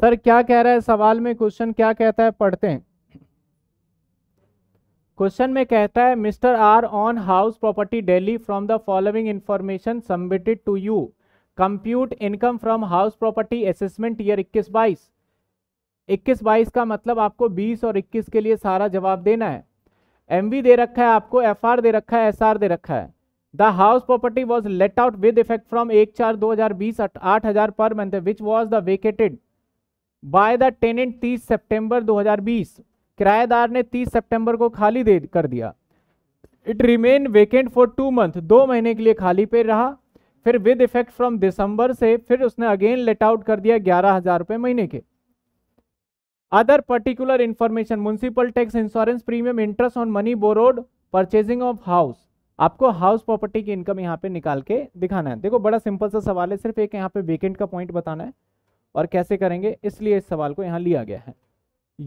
sir क्या कह रहा है सवाल में क्वेश्चन क्या कहता है पढ़ते हैं क्वेश्चन में कहता है mister R on house property daily from the following information submitted to you compute income from house property assessment year इक्कीस बाईस इक्कीस बाईस का मतलब आपको बीस और इक्कीस के लिए सारा जवाब देना है एम दे रखा है आपको एफ दे रखा है एस दे रखा है the house property was let out with effect from एक चार दो हजार बीस आठ हजार per month which was the vacated by the tenant 30 सितंबर 2020 किराएदार ने 30 सितंबर को खाली दे कर दिया it remain vacant for two month दो महीने के लिए खाली पे रहा फिर विद इफेक्ट फ्रॉम दिसंबर से फिर उसने अगेन लेट आउट कर दिया ग्यारह हजार रुपये महीने के other particular information municipal tax insurance premium interest on money borrowed purchasing of house आपको हाउस प्रॉपर्टी की इनकम यहाँ पे निकाल के दिखाना है देखो बड़ा सिंपल सा सवाल है सिर्फ एक यहाँ पे वेकेंट का पॉइंट बताना है और कैसे करेंगे इसलिए इस सवाल को यहाँ लिया गया है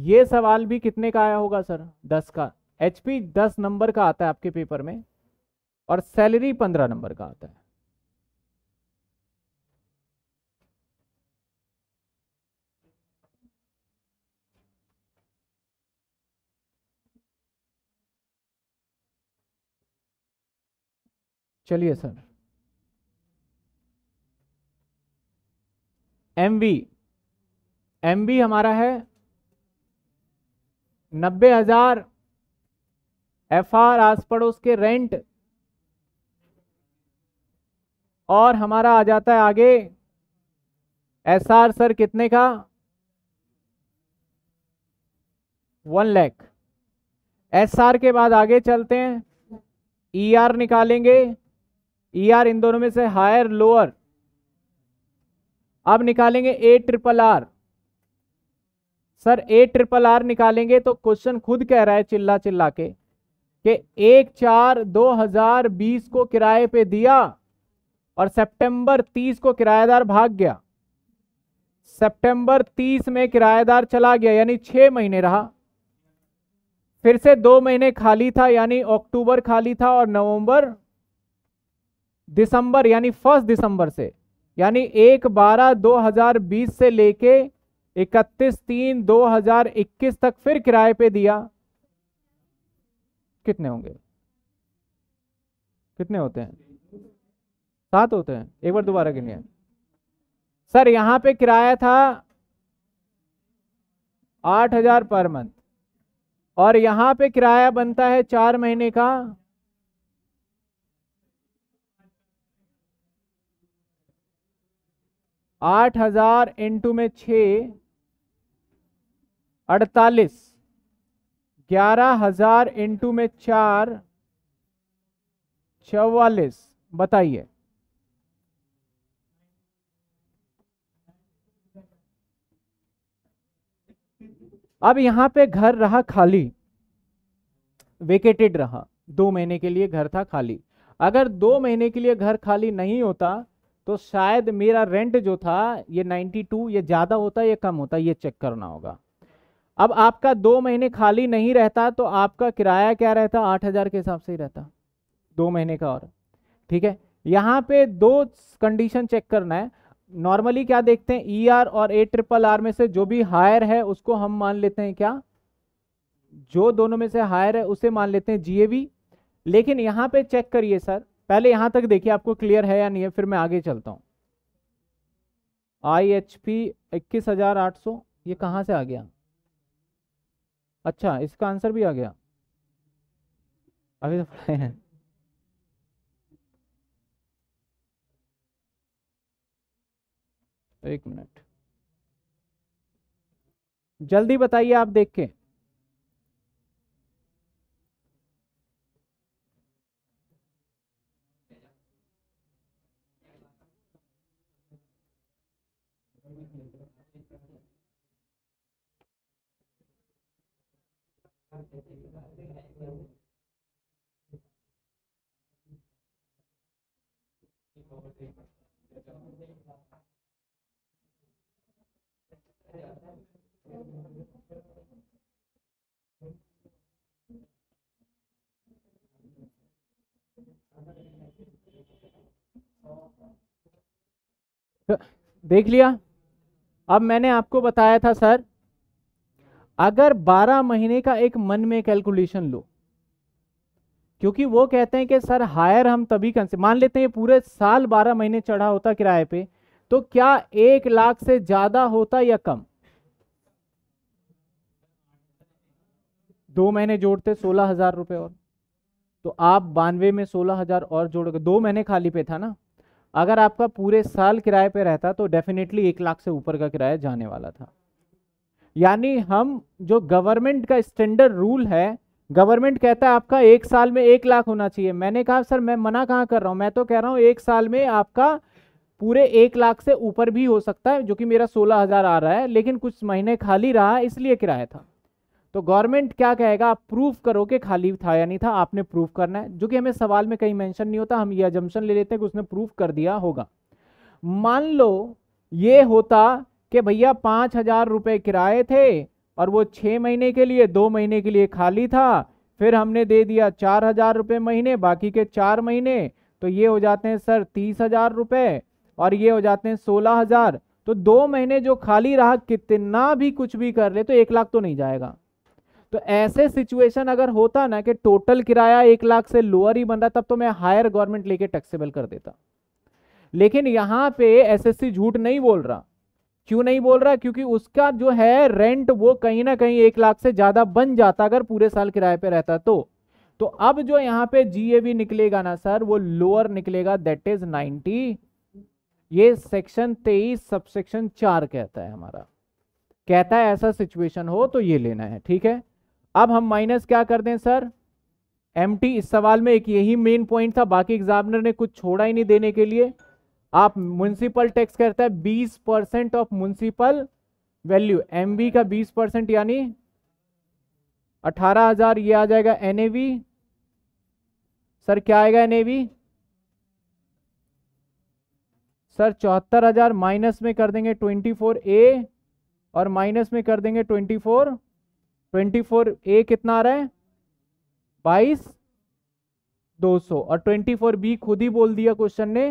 ये सवाल भी कितने का आया होगा सर दस का एच पी दस नंबर का आता है आपके पेपर में और सैलरी पंद्रह नंबर का आता है चलिए sir M B M B हमारा है नब्बे हजार एफ आर आस पड़ोस के रेंट और हमारा आ जाता है आगे एस आर सर कितने का वन लैख एस आर के बाद आगे चलते हैं ई e आर निकालेंगे ई e आर इन दोनों में से हायर लोअर अब निकालेंगे A triple R sir A triple R निकालेंगे तो क्वेश्चन खुद कह रहा है चिल्ला चिल्ला के कि एक चार दो हजार बीस को किराए पे दिया और सितंबर तीस को किराएदार भाग गया सितंबर तीस में किराएदार चला गया यानी छह महीने रहा फिर से दो महीने खाली था यानी अक्टूबर खाली था और नवंबर दिसंबर यानी फर्स्ट दिसंबर से यानी एक बारह दो हजार बीस से लेके इकतीस तीन दो हजार इक्कीस तक फिर किराए पे दिया कितने होंगे कितने होते हैं सात होते हैं एक बार दोबारा गिनिए सर यहां पे किराया था आठ हजार पर मंथ और यहां पे किराया बनता है चार महीने का आठ हजार इंटू में छ अड़तालीस ग्यारह हजार इंटू में चार चौवालीस बताइए अब यहां पे घर रहा खाली वेकेटेड रहा दो महीने के लिए घर था खाली अगर दो महीने के लिए घर खाली नहीं होता तो शायद मेरा रेंट जो था ये 92 ये ज़्यादा होता है या कम होता ये चेक करना होगा अब आपका दो महीने खाली नहीं रहता तो आपका किराया क्या रहता आठ हज़ार के हिसाब से ही रहता दो महीने का और ठीक है यहाँ पे दो कंडीशन चेक करना है नॉर्मली क्या देखते हैं ई e ER आर और ए ट्रिपल आर में से जो भी हायर है उसको हम मान लेते हैं क्या जो दोनों में से हायर है उसे मान लेते हैं जीएवी लेकिन यहाँ पे चेक करिए सर पहले यहां तक देखिए आपको क्लियर है या नहीं है फिर मैं आगे चलता हूं आई एच पी इक्कीस हजार आठ सौ ये कहां से आ गया अच्छा इसका आंसर भी आ गया अभी तो पढ़ाए हैं एक मिनट जल्दी बताइए आप देख के देख लिया अब मैंने आपको बताया था सर अगर 12 महीने का एक मन में कैलकुलेशन लो क्योंकि वो कहते हैं कि सर हायर हम तभी कंसे मान लेते हैं पूरे साल 12 महीने चढ़ा होता किराए पे तो क्या एक लाख से ज्यादा होता या कम दो महीने जोड़ते सोलह हजार रुपये और तो आप बानवे में सोलह हजार और जोड़ोगे दो महीने खाली पे था ना अगर आपका पूरे साल किराए पे रहता तो डेफिनेटली एक लाख से ऊपर का किराया जाने वाला था यानी हम जो गवर्नमेंट का स्टैंडर्ड रूल है गवर्नमेंट कहता है आपका एक साल में एक लाख होना चाहिए मैंने कहा सर मैं मना कहाँ कर रहा हूँ मैं तो कह रहा हूँ एक साल में आपका पूरे एक लाख से ऊपर भी हो सकता है जो कि मेरा सोलह हज़ार आ रहा है लेकिन कुछ महीने खाली रहा इसलिए किराया था तो गवर्नमेंट क्या कहेगा आप प्रूफ करो कि खाली था या नहीं था आपने प्रूफ करना है जो कि हमें सवाल में कहीं मेंशन नहीं होता हम ये एजम्पन ले लेते हैं कि उसने प्रूफ कर दिया होगा मान लो ये होता कि भैया पाँच हज़ार रुपये किराए थे और वो छः महीने के लिए दो महीने के लिए खाली था फिर हमने दे दिया चार हज़ार रुपये महीने बाकी के चार महीने तो ये हो जाते हैं सर तीस हज़ार रुपये और ये हो जाते हैं सोलह हज़ार तो दो महीने जो खाली रहा कितना भी कुछ भी कर ले तो एक लाख तो नहीं जाएगा तो ऐसे सिचुएशन अगर होता ना कि टोटल किराया एक लाख से लोअर ही बन रहा तब तो मैं हायर गवर्नमेंट लेके टैक्सेबल कर देता लेकिन यहां पे एसएससी झूठ नहीं बोल रहा क्यों नहीं बोल रहा क्योंकि उसका जो है रेंट वो कहीं ना कहीं एक लाख से ज़्यादा बन जाता अगर पूरे साल किराए पर रहता तो तो अब जो यहां पे जीएवी निकलेगा ना सर वो लोअर निकलेगा दैट इज 90 ये सेक्शन 23 सबसेक्शन 4 कहता है हमारा कहता है ऐसा सिचुएशन हो तो ये लेना है ठीक है अब हम माइनस क्या कर दें सर एम इस सवाल में एक यही मेन पॉइंट था बाकी एग्जामिनर ने कुछ छोड़ा ही नहीं देने के लिए आप म्यूनसिपल टैक्स कहता है बीस percent of municipal value M का बीस परसेंट यानी अठारह हजार ये आ जाएगा एन सर क्या आएगा एन सर चौहत्तर हजार माइनस में कर देंगे ट्वेंटी फोर ए और माइनस में कर देंगे twenty four twenty four A कितना आ रहा है बाईस दो सौ और ट्वेंटी फोर बी खुद ही बोल दिया क्वेश्चन ने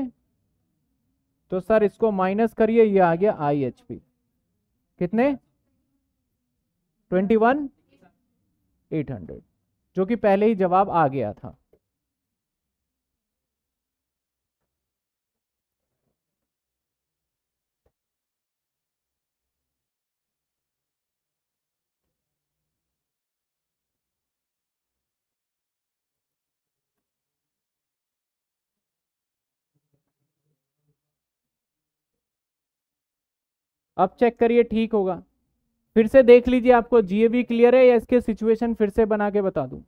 तो सर इसको माइनस करिए ये आ गया आई एच पी कितने ट्वेंटी वन एट हंड्रेड जो कि पहले ही जवाब आ गया था अब चेक करिए ठीक होगा फिर से देख लीजिए आपको जीए भी क्लियर है या इसके सिचुएशन फिर से बना के बता दूं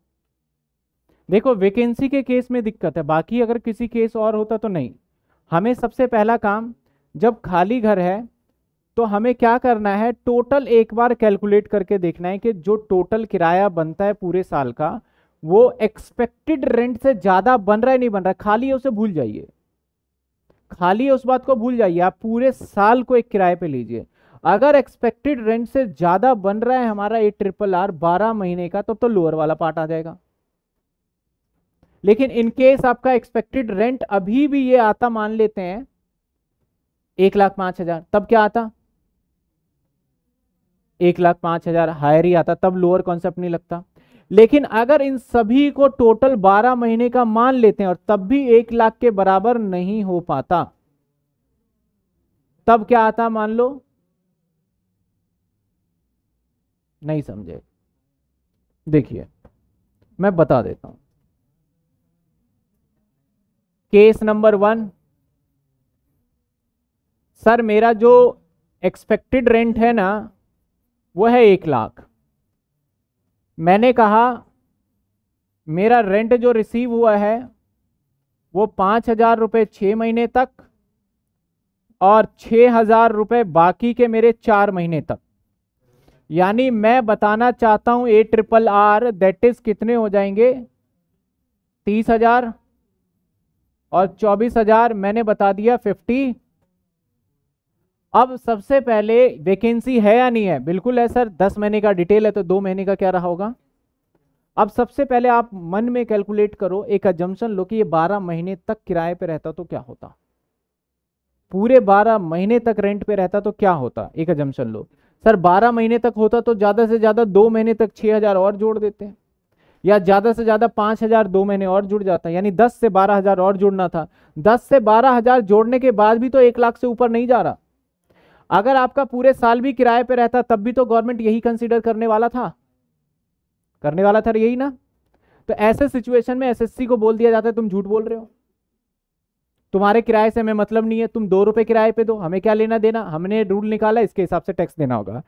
देखो वैकेंसी के केस में दिक्कत है बाकी अगर किसी केस और होता तो नहीं हमें सबसे पहला काम जब खाली घर है तो हमें क्या करना है टोटल एक बार कैलकुलेट करके देखना है कि जो टोटल किराया बनता है पूरे साल का वो एक्सपेक्टेड रेंट से ज़्यादा बन रहा है नहीं बन रहा खाली है उसे भूल जाइए खाली उस बात को भूल जाइए आप पूरे साल को एक किराए पे लीजिए अगर एक्सपेक्टेड रेंट से ज़्यादा बन रहा है हमारा ए ट्रिपल आर बारह महीने का तो, तो लोअर वाला पार्ट आ जाएगा लेकिन इन केस आपका एक्सपेक्टेड रेंट अभी भी ये आता मान लेते हैं एक लाख पांच हज़ार तब क्या आता एक लाख पांच हज़ार हायर ही आता तब लोअर कॉन्सेप्ट नहीं लगता लेकिन अगर इन सभी को टोटल 12 महीने का मान लेते हैं और तब भी एक लाख के बराबर नहीं हो पाता तब क्या आता मान लो नहीं समझे देखिए मैं बता देता हूं केस नंबर वन सर मेरा जो एक्सपेक्टेड रेंट है ना वो है एक लाख मैंने कहा मेरा रेंट जो रिसीव हुआ है वो पाँच हज़ार रुपये छः महीने तक और छः हज़ार रुपये बाकी के मेरे चार महीने तक यानी मैं बताना चाहता हूँ A triple R that is कितने हो जाएंगे तीस हज़ार और चौबीस हज़ार मैंने बता दिया फिफ्टी अब सबसे पहले वैकेंसी है या नहीं है बिल्कुल है सर दस महीने का डिटेल है तो दो महीने का क्या रहा होगा अब सबसे पहले आप मन में कैलकुलेट करो एक अजम्पन लो कि ये बारह महीने तक किराए पे रहता तो क्या होता पूरे बारह महीने तक रेंट पे रहता तो क्या होता एक अजम्पन लो सर बारह महीने तक होता तो ज़्यादा से ज़्यादा दो महीने तक छह हज़ार और जोड़ देते हैं या ज़्यादा से ज़्यादा पांच हज़ार दो महीने और जुड़ जाता है यानी दस से बारह हज़ार और जुड़ना था दस से बारह हज़ार जोड़ने के बाद भी तो एक लाख से ऊपर नहीं जा रहा अगर आपका पूरे साल भी किराए पे रहता तब भी तो गवर्नमेंट यही कंसिडर करने वाला था करने वाला था तो यही ना तो ऐसे सिचुएशन में एसएससी को बोल दिया जाता है तुम झूठ बोल रहे हो तुम्हारे किराए से हमें मतलब नहीं है तुम दो रुपए किराए पे दो हमें क्या लेना देना हमने रूल निकाला इसके हिसाब से टैक्स देना होगा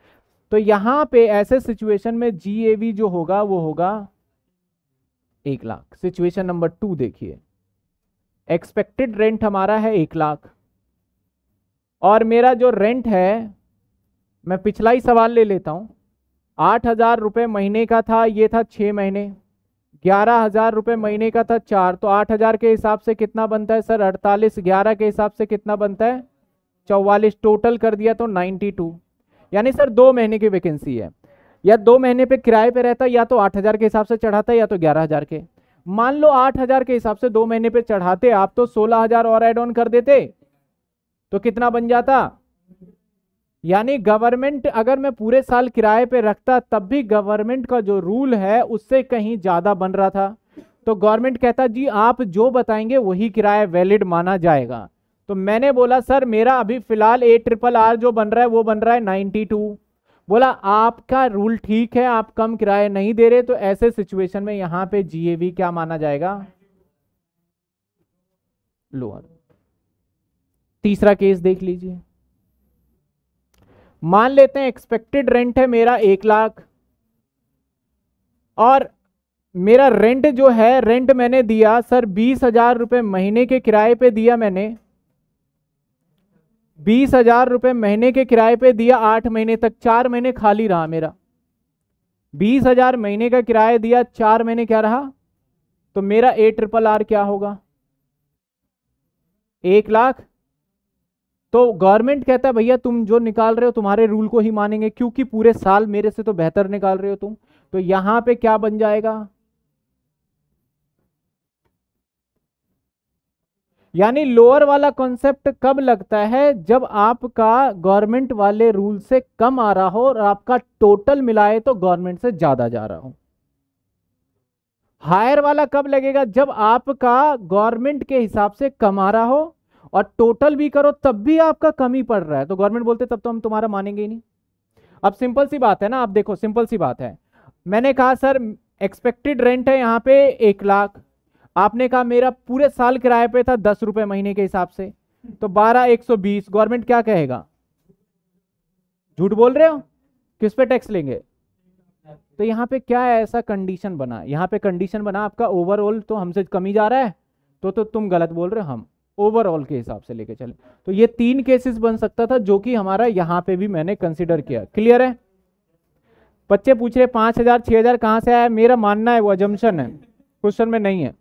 तो यहां पे ऐसे सिचुएशन में जीएवी जो होगा वो होगा एक लाख सिचुएशन नंबर टू देखिए एक्सपेक्टेड रेंट हमारा है एक लाख और मेरा जो रेंट है मैं पिछला ही सवाल ले लेता हूँ आठ हज़ार रुपये महीने का था ये था छः महीने ग्यारह हज़ार रुपये महीने का था चार तो आठ हज़ार के हिसाब से कितना बनता है सर अड़तालीस ग्यारह के हिसाब से कितना बनता है चौवालीस टोटल कर दिया तो नाइन्टी टू यानी सर दो महीने की वैकेंसी है या दो महीने पे किराए पे रहता या तो आठ हज़ार के हिसाब से चढ़ाता या तो ग्यारह हज़ार के मान लो आठ हज़ार के हिसाब से दो महीने पे चढ़ाते आप तो सोलह हज़ार और एड ऑन कर देते तो कितना बन जाता यानी गवर्नमेंट अगर मैं पूरे साल किराए पे रखता तब भी गवर्नमेंट का जो रूल है उससे कहीं ज़्यादा बन रहा था तो गवर्नमेंट कहता जी आप जो बताएंगे वही किराया वैलिड माना जाएगा तो मैंने बोला सर मेरा अभी फ़िलहाल ए ट्रिपल आर जो बन रहा है वो बन रहा है नाइन्टी टू बोला आपका रूल ठीक है आप कम किराया नहीं दे रहे तो ऐसे सिचुएशन में यहां पे जीएवी क्या माना जाएगा लोअर तीसरा केस देख लीजिए मान लेते हैं एक्सपेक्टेड रेंट है मेरा एक लाख और मेरा रेंट जो है रेंट मैंने दिया सर बीस हजार रुपये महीने के किराए पे दिया मैंने बीस हजार रुपये महीने के किराए पे दिया आठ महीने तक चार महीने खाली रहा मेरा बीस हजार महीने का किराया दिया चार महीने क्या रहा तो मेरा ए ट्रिपल आर क्या होगा एक लाख तो गवर्नमेंट कहता है भैया तुम जो निकाल रहे हो तुम्हारे रूल को ही मानेंगे क्योंकि पूरे साल मेरे से तो बेहतर निकाल रहे हो तुम तो यहां पे क्या बन जाएगा यानी लोअर वाला कॉन्सेप्ट कब लगता है जब आपका गवर्नमेंट वाले रूल से कम आ रहा हो और आपका टोटल मिलाए तो गवर्नमेंट से ज्यादा जा रहा हो हायर वाला कब लगेगा जब आपका गवर्नमेंट के हिसाब से कम आ रहा हो और टोटल भी करो तब भी आपका कमी पड़ रहा है तो गवर्नमेंट बोलते तब तो हम तुम्हारा मानेंगे ही नहीं अब सिंपल सी बात है ना आप देखो सिंपल सी बात है मैंने कहा सर एक्सपेक्टेड रेंट है यहाँ पे एक लाख आपने कहा मेरा पूरे साल किराए पे था दस रुपए महीने के हिसाब से तो बारह एक सौ बीस गवर्नमेंट क्या कहेगा झूठ बोल रहे हो किस पे टैक्स लेंगे तो यहाँ पे क्या है ऐसा कंडीशन बना यहाँ पे कंडीशन बना आपका ओवरऑल तो हमसे कमी जा रहा है तो तो तुम गलत बोल रहे हो हम ओवरऑल के हिसाब से लेके चले तो ये तीन केसेस बन सकता था जो कि हमारा यहाँ पे भी मैंने कंसिडर किया क्लियर है बच्चे पूछ रहे पांच हजार छह हजार कहां से आया मेरा मानना है वो अजम्पन है क्वेश्चन में नहीं है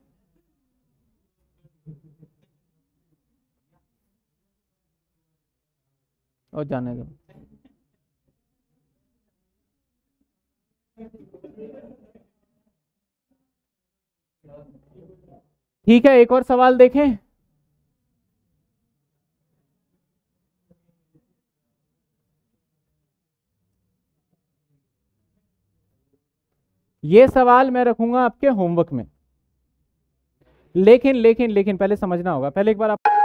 और जाने दो ठीक है एक और सवाल देखें ये सवाल मैं रखूंगा आपके होमवर्क में लेकिन लेकिन लेकिन पहले समझना होगा पहले एक बार आप